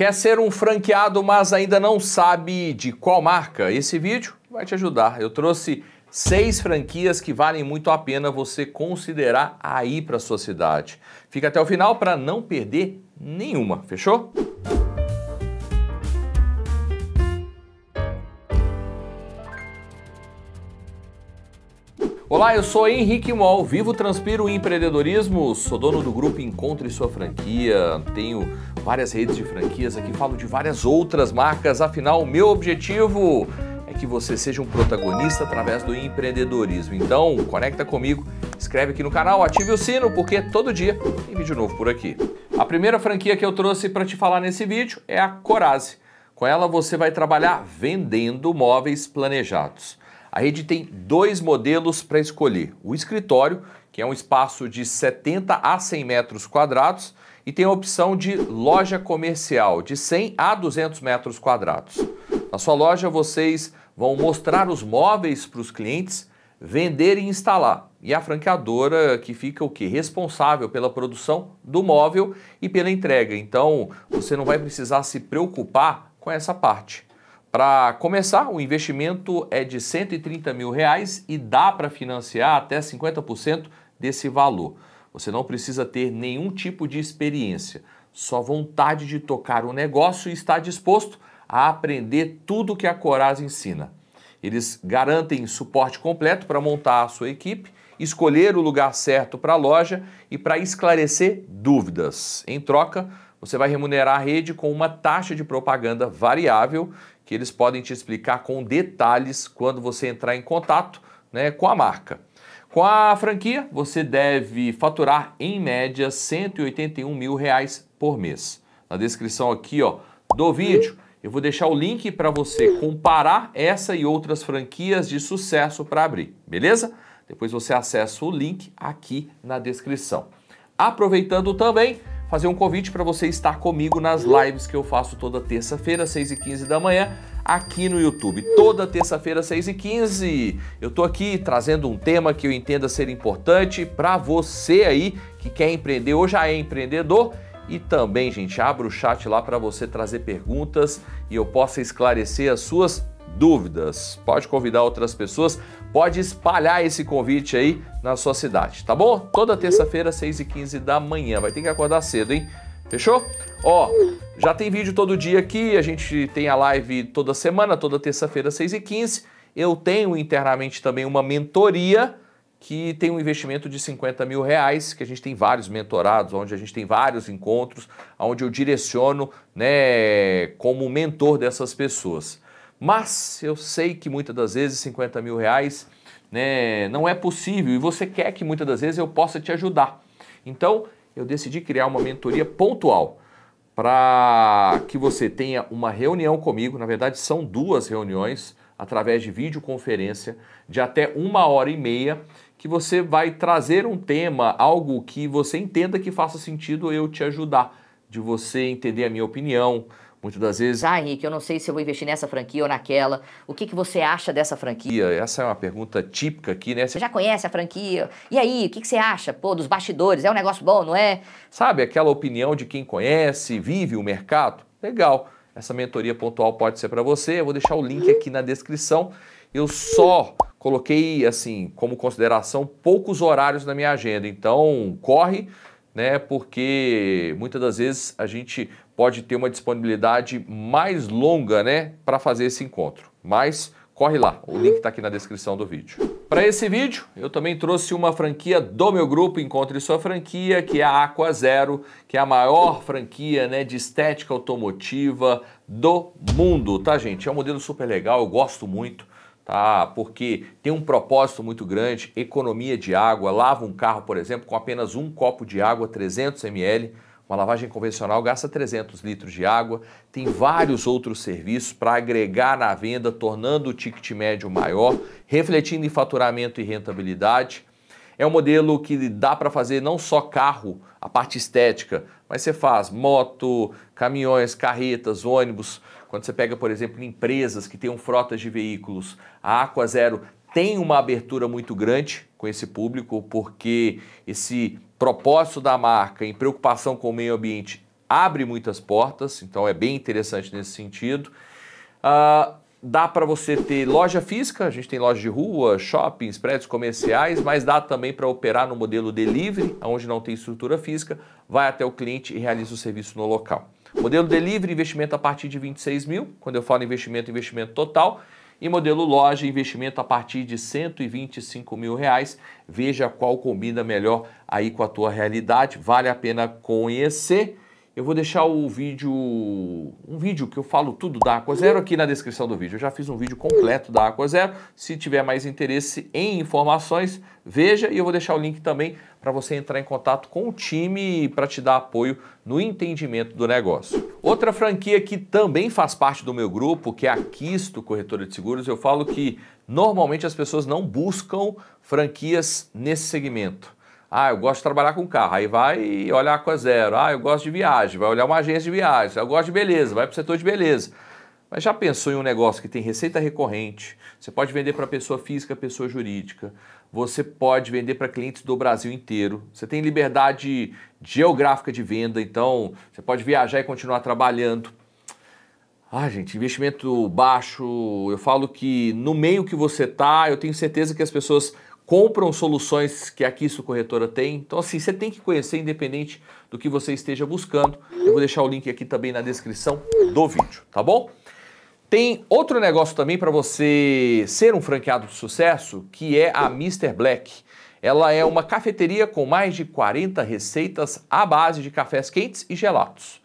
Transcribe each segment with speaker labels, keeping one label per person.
Speaker 1: Quer ser um franqueado, mas ainda não sabe de qual marca? Esse vídeo vai te ajudar. Eu trouxe seis franquias que valem muito a pena você considerar aí para sua cidade. Fica até o final para não perder nenhuma, fechou? Olá, eu sou Henrique Mol, vivo, transpiro em empreendedorismo, sou dono do grupo Encontre Sua Franquia, tenho várias redes de franquias aqui, falo de várias outras marcas, afinal, o meu objetivo é que você seja um protagonista através do empreendedorismo. Então, conecta comigo, inscreve aqui no canal, ative o sino, porque todo dia tem vídeo novo por aqui. A primeira franquia que eu trouxe para te falar nesse vídeo é a Coraze. Com ela você vai trabalhar vendendo móveis planejados. A rede tem dois modelos para escolher: o escritório, que é um espaço de 70 a 100 metros quadrados, e tem a opção de loja comercial, de 100 a 200 metros quadrados. Na sua loja, vocês vão mostrar os móveis para os clientes, vender e instalar. E a franqueadora que fica o que responsável pela produção do móvel e pela entrega. Então, você não vai precisar se preocupar com essa parte. Para começar, o investimento é de 130 mil reais e dá para financiar até 50% desse valor. Você não precisa ter nenhum tipo de experiência, só vontade de tocar o negócio e estar disposto a aprender tudo que a Coraz ensina. Eles garantem suporte completo para montar a sua equipe, escolher o lugar certo para a loja e para esclarecer dúvidas. Em troca, você vai remunerar a rede com uma taxa de propaganda variável que eles podem te explicar com detalhes quando você entrar em contato né, com a marca. Com a franquia, você deve faturar em média 181 mil reais por mês. Na descrição aqui ó, do vídeo, eu vou deixar o link para você comparar essa e outras franquias de sucesso para abrir, beleza? Depois você acessa o link aqui na descrição. Aproveitando também, fazer um convite para você estar comigo nas lives que eu faço toda terça-feira, e 15 da manhã, aqui no YouTube. Toda terça-feira, e 15 Eu estou aqui trazendo um tema que eu entenda ser importante para você aí que quer empreender ou já é empreendedor. E também, gente, abro o chat lá para você trazer perguntas e eu possa esclarecer as suas dúvidas. Pode convidar outras pessoas, pode espalhar esse convite aí na sua cidade, tá bom? Toda terça-feira, 6h15 da manhã. Vai ter que acordar cedo, hein? Fechou? Ó, já tem vídeo todo dia aqui, a gente tem a live toda semana, toda terça-feira, 6h15. Eu tenho internamente também uma mentoria que tem um investimento de 50 mil reais, que a gente tem vários mentorados, onde a gente tem vários encontros, onde eu direciono né, como mentor dessas pessoas. Mas eu sei que muitas das vezes 50 mil reais né, não é possível e você quer que muitas das vezes eu possa te ajudar. Então eu decidi criar uma mentoria pontual para que você tenha uma reunião comigo. Na verdade, são duas reuniões através de videoconferência de até uma hora e meia que você vai trazer um tema, algo que você entenda que faça sentido eu te ajudar, de você entender a minha opinião, Muitas das vezes. Ah, Henrique, eu não sei se eu vou investir nessa franquia ou naquela. O que, que você acha dessa franquia? Essa é uma pergunta típica aqui, né? Você já conhece a franquia? E aí, o que, que você acha? Pô, dos bastidores, é um negócio bom, não é? Sabe aquela opinião de quem conhece, vive o mercado? Legal. Essa mentoria pontual pode ser para você. Eu vou deixar o link aqui na descrição. Eu só coloquei, assim, como consideração, poucos horários na minha agenda. Então, corre, né? Porque muitas das vezes a gente pode ter uma disponibilidade mais longa, né, para fazer esse encontro. Mas corre lá, o link está aqui na descrição do vídeo. Para esse vídeo, eu também trouxe uma franquia do meu grupo Encontre Sua Franquia, que é a Aqua Zero, que é a maior franquia né, de estética automotiva do mundo, tá gente? É um modelo super legal, eu gosto muito, tá? Porque tem um propósito muito grande, economia de água, lava um carro, por exemplo, com apenas um copo de água, 300 ml, uma lavagem convencional gasta 300 litros de água, tem vários outros serviços para agregar na venda, tornando o ticket médio maior, refletindo em faturamento e rentabilidade. É um modelo que dá para fazer não só carro, a parte estética, mas você faz moto, caminhões, carretas, ônibus. Quando você pega, por exemplo, empresas que tenham frotas de veículos, a Aqua Zero tem uma abertura muito grande com esse público, porque esse propósito da marca em preocupação com o meio ambiente abre muitas portas, então é bem interessante nesse sentido. Uh, dá para você ter loja física, a gente tem loja de rua, shoppings, prédios comerciais, mas dá também para operar no modelo delivery, onde não tem estrutura física, vai até o cliente e realiza o serviço no local. Modelo delivery, investimento a partir de 26 mil, quando eu falo investimento, investimento total. E modelo loja, investimento a partir de 125 mil reais. Veja qual combina melhor aí com a tua realidade. Vale a pena conhecer. Eu vou deixar o vídeo, um vídeo que eu falo tudo da Aqua Zero aqui na descrição do vídeo. Eu já fiz um vídeo completo da Aqua Zero. Se tiver mais interesse em informações, veja e eu vou deixar o link também para você entrar em contato com o time para te dar apoio no entendimento do negócio. Outra franquia que também faz parte do meu grupo, que é a Quisto Corretora de Seguros, eu falo que normalmente as pessoas não buscam franquias nesse segmento ah, eu gosto de trabalhar com carro. Aí vai e olha a Zero. Ah, eu gosto de viagem. Vai olhar uma agência de viagens. Eu gosto de beleza. Vai para o setor de beleza. Mas já pensou em um negócio que tem receita recorrente? Você pode vender para pessoa física, pessoa jurídica. Você pode vender para clientes do Brasil inteiro. Você tem liberdade geográfica de venda, então você pode viajar e continuar trabalhando. Ah, gente, investimento baixo. Eu falo que no meio que você está, eu tenho certeza que as pessoas compram soluções que a Quisto Corretora tem. Então, assim, você tem que conhecer, independente do que você esteja buscando. Eu vou deixar o link aqui também na descrição do vídeo, tá bom? Tem outro negócio também para você ser um franqueado de sucesso, que é a Mr. Black. Ela é uma cafeteria com mais de 40 receitas à base de cafés quentes e gelados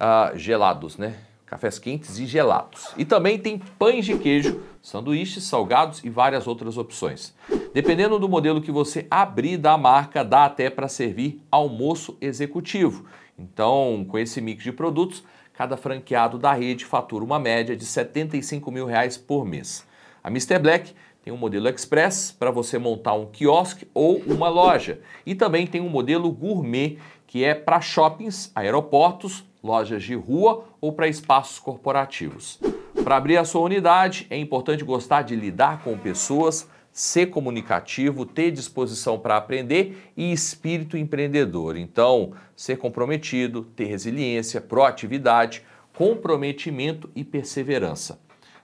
Speaker 1: Ah, gelados, né? cafés quentes e gelatos. E também tem pães de queijo, sanduíches, salgados e várias outras opções. Dependendo do modelo que você abrir da marca, dá até para servir almoço executivo. Então, com esse mix de produtos, cada franqueado da rede fatura uma média de R$ 75 mil reais por mês. A Mr. Black tem um modelo express para você montar um quiosque ou uma loja. E também tem um modelo gourmet, que é para shoppings, aeroportos, lojas de rua ou para espaços corporativos. Para abrir a sua unidade, é importante gostar de lidar com pessoas, ser comunicativo, ter disposição para aprender e espírito empreendedor. Então, ser comprometido, ter resiliência, proatividade, comprometimento e perseverança.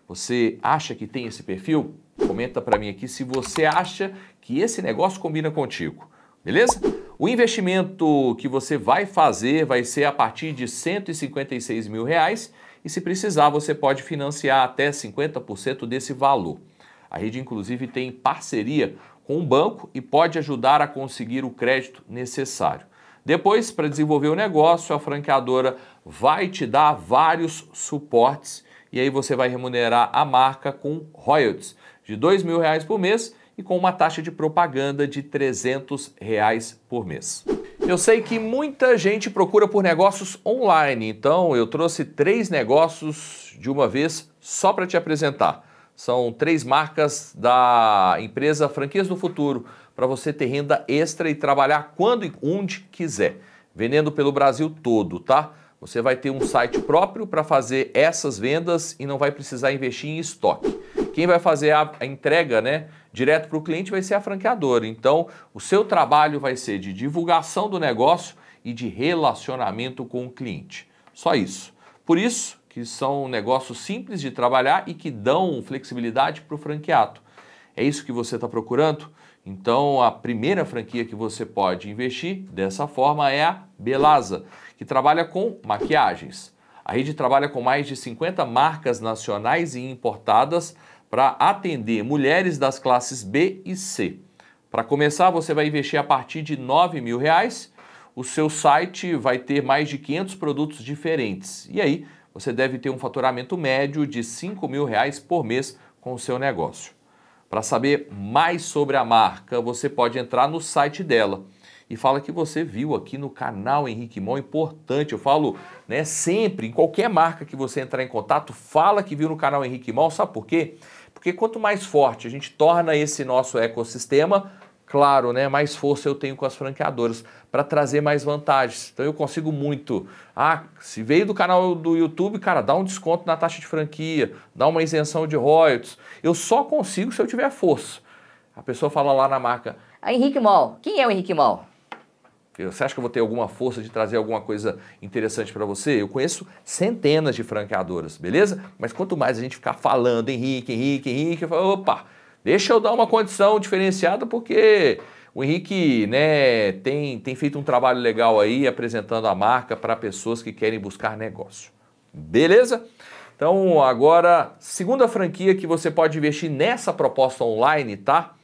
Speaker 1: Você acha que tem esse perfil? Comenta para mim aqui se você acha que esse negócio combina contigo. Beleza? O investimento que você vai fazer vai ser a partir de 156 mil reais e se precisar você pode financiar até 50% desse valor. A rede inclusive tem parceria com o banco e pode ajudar a conseguir o crédito necessário. Depois, para desenvolver o negócio, a franqueadora vai te dar vários suportes e aí você vai remunerar a marca com royalties de R$ reais por mês e com uma taxa de propaganda de R$ 300 reais por mês. Eu sei que muita gente procura por negócios online, então eu trouxe três negócios de uma vez só para te apresentar. São três marcas da empresa Franquias do Futuro para você ter renda extra e trabalhar quando e onde quiser, vendendo pelo Brasil todo, tá? Você vai ter um site próprio para fazer essas vendas e não vai precisar investir em estoque. Quem vai fazer a, a entrega né, direto para o cliente vai ser a franqueadora. Então, o seu trabalho vai ser de divulgação do negócio e de relacionamento com o cliente. Só isso. Por isso que são negócios simples de trabalhar e que dão flexibilidade para o franqueado. É isso que você está procurando? Então, a primeira franquia que você pode investir dessa forma é a Belasa, que trabalha com maquiagens. A rede trabalha com mais de 50 marcas nacionais e importadas para atender mulheres das classes B e C. Para começar, você vai investir a partir de R$ reais. O seu site vai ter mais de 500 produtos diferentes. E aí, você deve ter um faturamento médio de R$ reais por mês com o seu negócio. Para saber mais sobre a marca, você pode entrar no site dela e fala que você viu aqui no canal Henrique Mol Importante, eu falo né, sempre, em qualquer marca que você entrar em contato, fala que viu no canal Henrique Mol Sabe por quê? Porque quanto mais forte a gente torna esse nosso ecossistema, claro, né, mais força eu tenho com as franqueadoras para trazer mais vantagens. Então eu consigo muito. Ah, se veio do canal do YouTube, cara, dá um desconto na taxa de franquia, dá uma isenção de royalties. Eu só consigo se eu tiver força. A pessoa fala lá na marca. Henrique Mol. Quem é o Henrique Mol? Você acha que eu vou ter alguma força de trazer alguma coisa interessante para você? Eu conheço centenas de franqueadoras, beleza? Mas quanto mais a gente ficar falando Henrique, Henrique, Henrique, eu falo, opa, deixa eu dar uma condição diferenciada porque o Henrique né, tem, tem feito um trabalho legal aí apresentando a marca para pessoas que querem buscar negócio. Beleza? Então, agora, segunda franquia que você pode investir nessa proposta online, tá?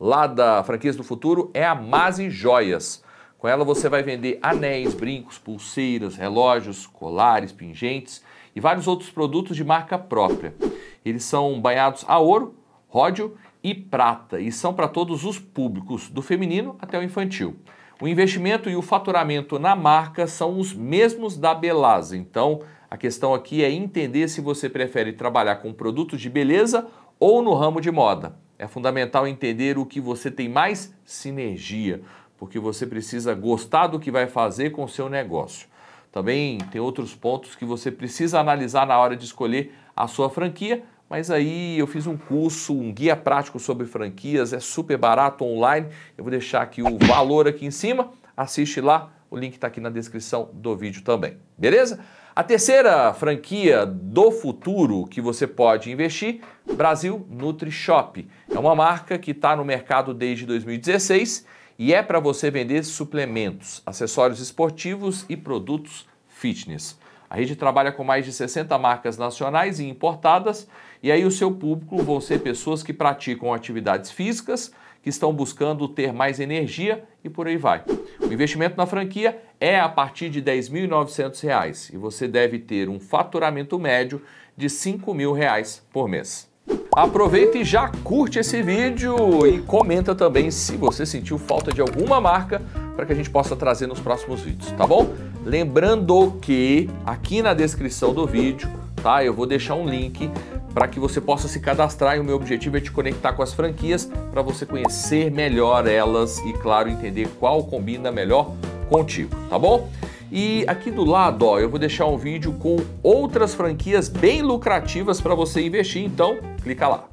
Speaker 1: Lá da Franquias do Futuro é a Mase Joias. Com ela você vai vender anéis, brincos, pulseiras, relógios, colares, pingentes e vários outros produtos de marca própria. Eles são banhados a ouro, ródio e prata e são para todos os públicos, do feminino até o infantil. O investimento e o faturamento na marca são os mesmos da Belasa, então a questão aqui é entender se você prefere trabalhar com produtos de beleza ou no ramo de moda. É fundamental entender o que você tem mais sinergia, porque você precisa gostar do que vai fazer com o seu negócio. Também tem outros pontos que você precisa analisar na hora de escolher a sua franquia, mas aí eu fiz um curso, um guia prático sobre franquias, é super barato online. Eu vou deixar aqui o valor aqui em cima, assiste lá, o link está aqui na descrição do vídeo também, beleza? A terceira franquia do futuro que você pode investir, Brasil Nutri Shop. É uma marca que está no mercado desde 2016 e é para você vender suplementos, acessórios esportivos e produtos fitness. A rede trabalha com mais de 60 marcas nacionais e importadas, e aí o seu público vão ser pessoas que praticam atividades físicas, que estão buscando ter mais energia e por aí vai. O investimento na franquia é a partir de R$ 10.900 e você deve ter um faturamento médio de R$ 5.000 por mês. Aproveita e já curte esse vídeo e comenta também se você sentiu falta de alguma marca para que a gente possa trazer nos próximos vídeos, tá bom? Lembrando que aqui na descrição do vídeo, tá? Eu vou deixar um link para que você possa se cadastrar e o meu objetivo é te conectar com as franquias para você conhecer melhor elas e, claro, entender qual combina melhor contigo, tá bom? E aqui do lado, ó, eu vou deixar um vídeo com outras franquias bem lucrativas para você investir, então clica lá.